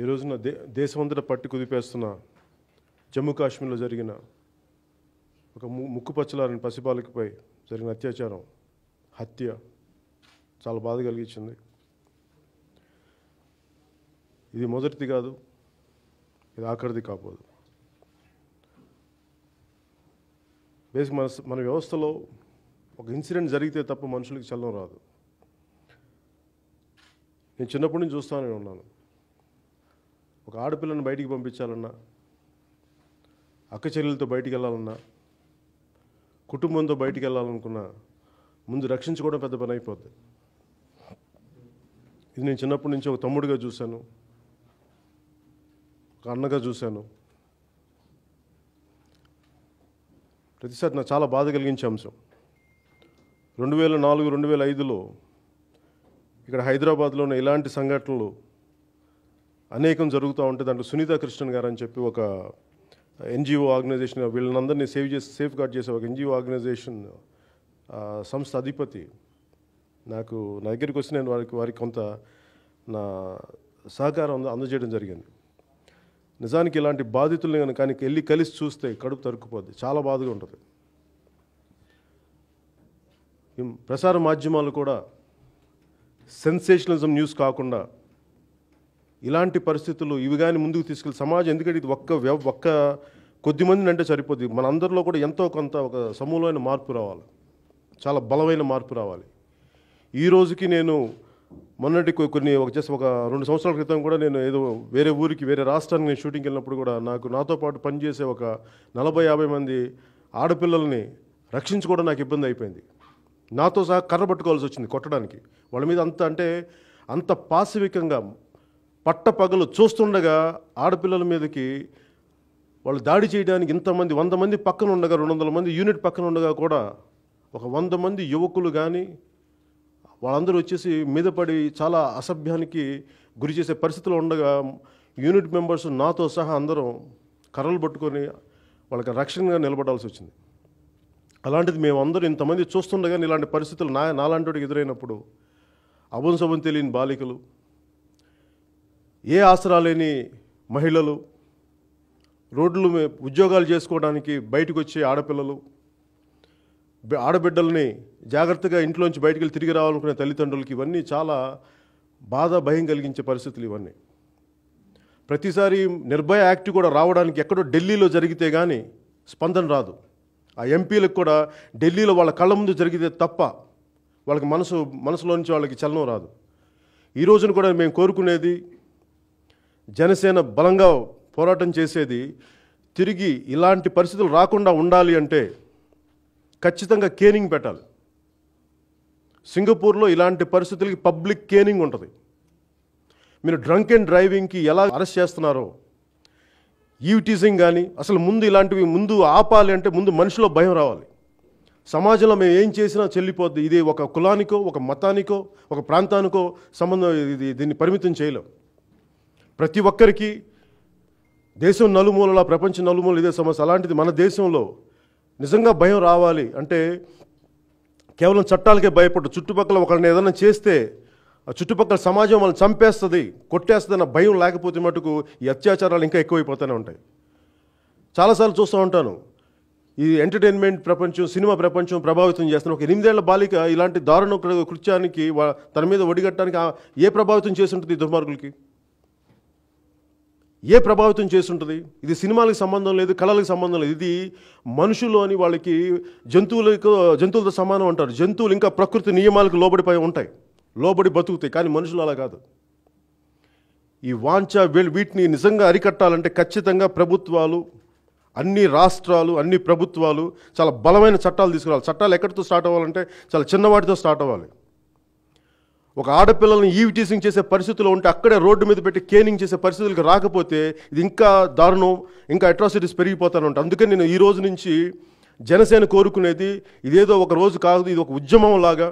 ఈ రోజున దే దేశమంతటా పట్టి కుదిపేస్తున్న జమ్మూ కాశ్మీర్లో జరిగిన ఒక ము ముక్కుపచ్చలారని పసిపాలకపై జరిగిన అత్యాచారం హత్య చాలా బాధ కలిగించింది ఇది మొదటిది కాదు ఇది ఆఖరిది కాబోదు బేసిక్ మన మన వ్యవస్థలో ఒక ఇన్సిడెంట్ జరిగితే తప్ప మనుషులకి చల్లం రాదు నేను చిన్నప్పటి నుంచి చూస్తానే ఉన్నాను ఒక ఆడపిల్లను బయటికి పంపించాలన్నా అక్క చెల్లెలతో బయటికి వెళ్ళాలన్నా కుటుంబంతో బయటికి వెళ్ళాలనుకున్నా ముందు రక్షించుకోవడం పెద్ద పని అయిపోద్ది ఇది నేను చిన్నప్పటి నుంచి ఒక తమ్ముడిగా చూశాను ఒక అన్నగా చూశాను ప్రతిసారి నాకు చాలా బాధ కలిగించే అంశం రెండు వేల నాలుగు రెండు వేల ఐదులో ఇక్కడ హైదరాబాద్లో ఉన్న ఇలాంటి సంఘటనలు అనేకం జరుగుతూ ఉంటుంది దాంట్లో సునీత కృష్ణన్ గారు అని చెప్పి ఒక ఎన్జిఓ ఆర్గనైజేషన్ వీళ్ళని అందరినీ సేవ్ చేసి సేఫ్ గార్డ్ చేసే ఒక ఎన్జిఓ ఆర్గనైజేషన్ సంస్థ అధిపతి నాకు నా దగ్గరికి వస్తే నేను వారికి వారికి కొంత నా సహకారం అందజేయడం జరిగింది నిజానికి ఇలాంటి బాధితుల్ని కనుక కానీ వెళ్ళి కలిసి చూస్తే కడుపు తరుక్కుపోద్ది చాలా బాధగా ఉంటుంది ప్రసార మాధ్యమాలు కూడా సెన్సేషనలిజం న్యూస్ కాకుండా ఇలాంటి పరిస్థితులు ఇవి కానీ ముందుకు తీసుకెళ్ళి సమాజం ఎందుకంటే ఇది ఒక్క వ్యవ ఒక్క కొద్ది మందిని అంటే సరిపోద్ది మన అందరిలో కూడా ఎంతో కొంత ఒక సమూలమైన మార్పు రావాలి చాలా బలమైన మార్పు రావాలి ఈ రోజుకి నేను మొన్నటి కొన్ని ఒక జస్ట్ ఒక రెండు సంవత్సరాల క్రితం కూడా నేను ఏదో వేరే ఊరికి వేరే రాష్ట్రానికి నేను షూటింగ్కి వెళ్ళినప్పుడు కూడా నాకు నాతో పాటు పనిచేసే ఒక నలభై యాభై మంది ఆడపిల్లల్ని రక్షించుకోవడం నాకు ఇబ్బంది అయిపోయింది నాతో సహా కర్ర పట్టుకోవాల్సి వచ్చింది కొట్టడానికి వాళ్ళ మీద అంత అంటే అంత పాశవికంగా పట్టపగలు చూస్తుండగా ఆడపిల్లల మీదకి వాళ్ళు దాడి చేయడానికి ఇంతమంది వంద మంది పక్కన ఉండగా రెండు వందల మంది యూనిట్ పక్కన ఉండగా కూడా ఒక వంద మంది యువకులు కానీ వాళ్ళందరూ వచ్చేసి మీద పడి చాలా అసభ్యానికి గురి చేసే పరిస్థితులు ఉండగా యూనిట్ మెంబర్స్ నాతో సహా అందరం కర్రలు పట్టుకొని వాళ్ళకి రక్షణగా నిలబడాల్సి వచ్చింది అలాంటిది మేమందరూ ఇంతమంది చూస్తుండగా ఇలాంటి పరిస్థితులు నా నాలాంటి ఎదురైనప్పుడు అభం శుభం తెలియని బాలికలు ఏ ఆసరా లేని మహిళలు రోడ్లు ఉద్యోగాలు చేసుకోవడానికి బయటకు వచ్చే ఆడపిల్లలు ఆడబిడ్డల్ని జాగ్రత్తగా ఇంట్లోంచి బయటకు తిరిగి రావాలనుకునే తల్లిదండ్రులకి ఇవన్నీ చాలా బాధ భయం కలిగించే పరిస్థితులు ఇవన్నీ ప్రతిసారి నిర్భయ యాక్ట్ కూడా రావడానికి ఎక్కడో ఢిల్లీలో జరిగితే కానీ స్పందన రాదు ఆ ఎంపీలకు కూడా ఢిల్లీలో వాళ్ళ కళ్ళ ముందు జరిగితే తప్ప వాళ్ళకి మనసు మనసులో నుంచి వాళ్ళకి చలనం రాదు ఈ రోజున కూడా మేము కోరుకునేది జనసేన బలంగా పోరాటం చేసేది తిరిగి ఇలాంటి పరిస్థితులు రాకుండా ఉండాలి అంటే ఖచ్చితంగా కేనింగ్ పెట్టాలి సింగపూర్లో ఇలాంటి పరిస్థితులకి పబ్లిక్ కేనింగ్ ఉంటుంది మీరు డ్రంక్ అండ్ డ్రైవింగ్కి ఎలా అరెస్ట్ చేస్తున్నారో ఈవిటీజింగ్ కానీ అసలు ముందు ఇలాంటివి ముందు ఆపాలి అంటే ముందు మనుషులో భయం రావాలి సమాజంలో మేము ఏం చేసినా చెల్లిపోద్ది ఇది ఒక కులానికో ఒక మతానికో ఒక ప్రాంతానికో సంబంధం ఇది దీన్ని పరిమితం చేయలేం ప్రతి ఒక్కరికి దేశం నలుమూలల ప్రపంచం నలుమూలలు ఇదే సమస్య అలాంటిది మన దేశంలో నిజంగా భయం రావాలి అంటే కేవలం చట్టాలకే భయపడ్డు చుట్టుపక్కల ఒకరిని ఏదైనా చేస్తే ఆ చుట్టుపక్కల సమాజం వాళ్ళని చంపేస్తుంది కొట్టేస్తుంది అన్న భయం లేకపోతే మటుకు ఈ అత్యాచారాలు ఇంకా ఎక్కువైపోతూనే ఉంటాయి చాలాసార్లు చూస్తూ ఉంటాను ఈ ఎంటర్టైన్మెంట్ ప్రపంచం సినిమా ప్రపంచం ప్రభావితం చేస్తున్న ఒక ఎనిమిదేళ్ల బాలిక ఇలాంటి దారుణ కృత్యానికి తన మీద ఒడిగట్టడానికి ఏ ప్రభావితం చేసి ఉంటుంది దుర్మార్గులకి ఏ ప్రభావితం చేస్తుంటుంది ఇది సినిమాలకు సంబంధం లేదు కళలకు సంబంధం లేదు ఇది మనుషులు అని వాళ్ళకి జంతువులకు జంతువులతో సమానం అంటారు జంతువులు ఇంకా ప్రకృతి నియమాలకు లోబడిపోయి ఉంటాయి లోబడి బతుకుతాయి కానీ మనుషులు అలా కాదు ఈ వాంచ వీటిని నిజంగా అరికట్టాలంటే ఖచ్చితంగా ప్రభుత్వాలు అన్ని రాష్ట్రాలు అన్ని ప్రభుత్వాలు చాలా బలమైన చట్టాలు తీసుకురావాలి చట్టాలు ఎక్కడితో స్టార్ట్ అవ్వాలంటే చాలా చిన్నవాటితో స్టార్ట్ అవ్వాలి ఒక ఆడపిల్లల్ని ఈవిటీసింగ్ చేసే పరిస్థితులు ఉంటే అక్కడే రోడ్డు మీద పెట్టి కేనింగ్ చేసే పరిస్థితులకు రాకపోతే ఇది ఇంకా దారుణం ఇంకా అట్రాసిటీస్ పెరిగిపోతాను అంటే అందుకని నేను ఈ రోజు నుంచి జనసేన కోరుకునేది ఇదేదో ఒక రోజు కాదు ఇది ఒక ఉద్యమం లాగా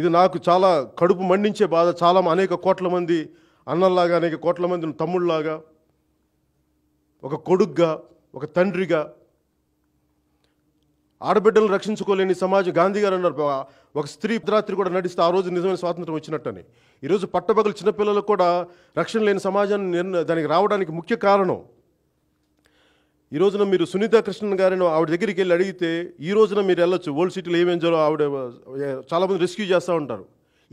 ఇది నాకు చాలా కడుపు మండించే బాధ చాలా అనేక కోట్ల మంది అన్నల్లాగా అనేక కోట్ల మంది తమ్ముళ్ళలాగా ఒక కొడుగ్గా ఒక తండ్రిగా ఆడబిడ్డలను రక్షించుకోలేని సమాజం గాంధీ గారు అన్నారు ఒక స్త్రీ రాత్రి కూడా నడిస్తే ఆ రోజు నిజమైన స్వాతంత్రం వచ్చినట్టని ఈరోజు పట్టబగలు చిన్నపిల్లలకు కూడా రక్షణ లేని సమాజాన్ని దానికి రావడానికి ముఖ్య కారణం ఈ రోజున మీరు సునీత కృష్ణన్ గారిని ఆవిడ దగ్గరికి వెళ్ళి అడిగితే ఈ రోజున మీరు వెళ్ళొచ్చు ఓల్డ్ సిటీలో ఏమేం జరో ఆవిడ చాలామంది రెస్క్యూ చేస్తూ ఉంటారు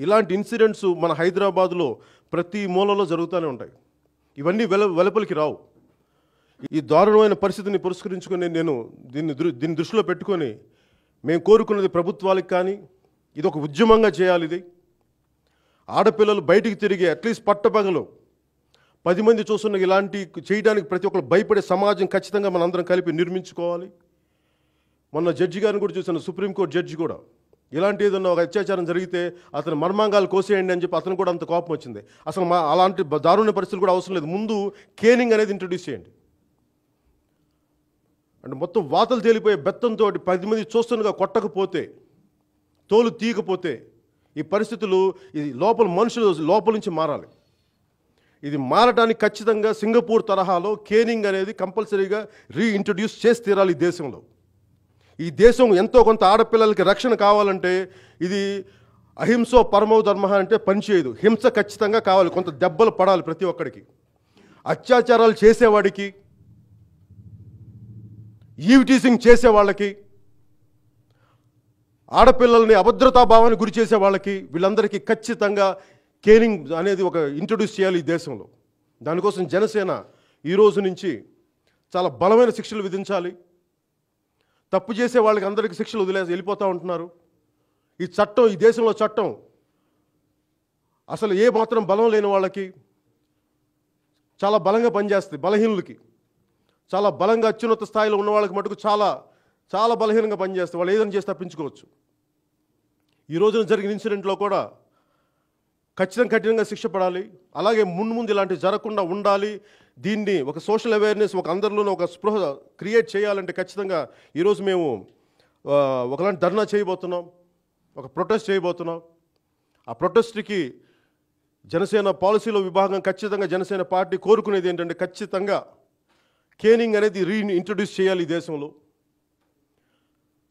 ఇలాంటి ఇన్సిడెంట్స్ మన హైదరాబాద్లో ప్రతి మూలలో జరుగుతూనే ఉంటాయి ఇవన్నీ వెల వెలుపలికి రావు ఈ దారుణమైన పరిస్థితిని పురస్కరించుకొని నేను దీన్ని దీన్ని దృష్టిలో పెట్టుకొని మేము కోరుకున్నది ప్రభుత్వాలకు కానీ ఇది ఒక ఉద్యమంగా చేయాలి ఇది ఆడపిల్లలు బయటికి తిరిగి అట్లీస్ట్ పట్టపగలు పది మంది చూస్తున్న ఇలాంటి చేయడానికి ప్రతి ఒక్కరు భయపడే సమాజం ఖచ్చితంగా మనందరం కలిపి నిర్మించుకోవాలి మొన్న జడ్జి గారిని కూడా చూసిన సుప్రీంకోర్టు జడ్జి కూడా ఇలాంటి ఏదన్నా ఒక అత్యాచారం జరిగితే అతను మర్మాంగాలు కోసేయండి అని చెప్పి అతను కూడా అంత కోపం వచ్చింది అసలు మా అలాంటి దారుణ పరిస్థితులు కూడా అవసరం లేదు ముందు కేనింగ్ అనేది ఇంట్రొడ్యూస్ చేయండి అంటే మొత్తం వాతలు తేలిపోయే బెత్తంతో పది మంది చూస్తుండగా కొట్టకపోతే తోలు తీయకపోతే ఈ పరిస్థితులు ఇది లోపల మనుషులు లోపల నుంచి మారాలి ఇది మారడానికి ఖచ్చితంగా సింగపూర్ తరహాలో కేనింగ్ అనేది కంపల్సరీగా రీఇంట్రడ్యూస్ చేసి తీరాలి ఈ దేశంలో ఈ దేశం ఎంతో కొంత ఆడపిల్లలకి రక్షణ కావాలంటే ఇది అహింసో పరమో ధర్మ అంటే పనిచేయదు హింస ఖచ్చితంగా కావాలి కొంత దెబ్బలు పడాలి ప్రతి ఒక్కడికి అత్యాచారాలు చేసేవాడికి ఈవిటీసింగ్ చేసేవాళ్ళకి ఆడపిల్లల్ని అభద్రతా భావాన్ని గురి చేసే వాళ్ళకి వీళ్ళందరికీ ఖచ్చితంగా కేరింగ్ అనేది ఒక ఇంట్రడ్యూస్ చేయాలి ఈ దేశంలో దానికోసం జనసేన ఈరోజు నుంచి చాలా బలమైన శిక్షలు విధించాలి తప్పు చేసే వాళ్ళకి అందరికీ శిక్షలు వదిలే వెళ్ళిపోతూ ఉంటున్నారు ఈ చట్టం ఈ దేశంలో చట్టం అసలు ఏ మాత్రం బలం లేని వాళ్ళకి చాలా బలంగా పనిచేస్తుంది బలహీనులకి చాలా బలంగా అత్యున్నత స్థాయిలో ఉన్న వాళ్ళకి మటుకు చాలా చాలా బలహీనంగా పనిచేస్తారు వాళ్ళు ఏదైనా చేసి తప్పించుకోవచ్చు ఈ రోజున జరిగిన ఇన్సిడెంట్లో కూడా ఖచ్చితంగా కఠినంగా శిక్ష పడాలి అలాగే ముందు ముందు ఇలాంటివి జరగకుండా ఉండాలి దీన్ని ఒక సోషల్ అవేర్నెస్ ఒక అందరిలోనూ ఒక స్పృహ క్రియేట్ చేయాలంటే ఖచ్చితంగా ఈరోజు మేము ఒకలాంటి ధర్నా చేయబోతున్నాం ఒక ప్రొటెస్ట్ చేయబోతున్నాం ఆ ప్రొటెస్ట్కి జనసేన పాలసీలో విభాగం ఖచ్చితంగా జనసేన పార్టీ కోరుకునేది ఏంటంటే ఖచ్చితంగా కేనింగ్ అనేది రీ ఇంట్రడ్యూస్ చేయాలి ఈ దేశంలో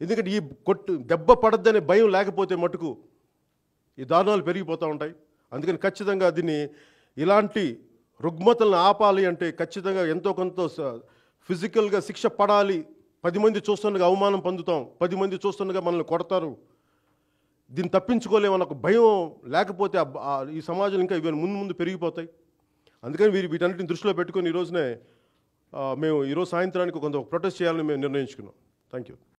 ఎందుకంటే ఈ కొట్టు దెబ్బ పడద్దనే భయం లేకపోతే మటుకు ఈ దారుణాలు పెరిగిపోతూ ఉంటాయి అందుకని ఖచ్చితంగా దీన్ని ఇలాంటి రుగ్మతలను ఆపాలి అంటే ఖచ్చితంగా ఎంతో కొంత ఫిజికల్గా శిక్ష పడాలి పది మంది చూస్తుండగా అవమానం పొందుతాం పది మంది చూస్తుండగా మనల్ని కొడతారు దీన్ని తప్పించుకోలేమన్న ఒక భయం లేకపోతే ఈ సమాజం ఇంకా ఇవన్నీ ముందు ముందు పెరిగిపోతాయి అందుకని వీరు వీటన్నిటిని దృష్టిలో పెట్టుకొని ఈరోజునే మేము ఈరోజు సాయంత్రానికి కొంత ప్రొటెస్ట్ చేయాలని మేము నిర్ణయించుకున్నాం థ్యాంక్ యూ